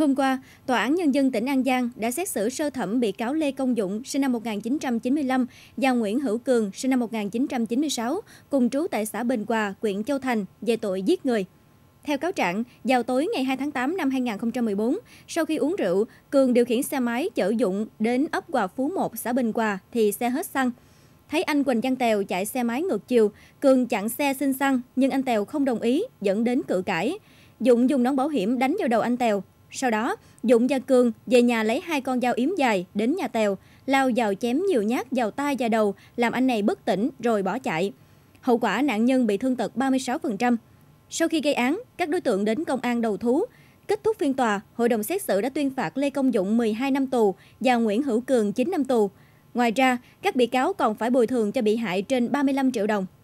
Hôm qua, Tòa án Nhân dân tỉnh An Giang đã xét xử sơ thẩm bị cáo Lê Công Dụng, sinh năm 1995, và Nguyễn Hữu Cường, sinh năm 1996, cùng trú tại xã Bình Hòa, huyện Châu Thành, về tội giết người. Theo cáo trạng, vào tối ngày 2 tháng 8 năm 2014, sau khi uống rượu, Cường điều khiển xe máy chở Dụng đến ấp Hòa Phú 1, xã Bình Hòa thì xe hết xăng. Thấy anh Quỳnh Văn Tèo chạy xe máy ngược chiều, Cường chặn xe xin xăng nhưng anh Tèo không đồng ý, dẫn đến cự cãi. Dụng dùng nón bảo hiểm đánh vào đầu anh Tèo, sau đó, Dũng và Cường về nhà lấy hai con dao yếm dài đến nhà Tèo, lao vào chém nhiều nhát vào tai và đầu, làm anh này bất tỉnh rồi bỏ chạy. Hậu quả nạn nhân bị thương tật 36%. Sau khi gây án, các đối tượng đến công an đầu thú. Kết thúc phiên tòa, hội đồng xét xử đã tuyên phạt Lê Công Dũng 12 năm tù và Nguyễn Hữu Cường 9 năm tù. Ngoài ra, các bị cáo còn phải bồi thường cho bị hại trên 35 triệu đồng.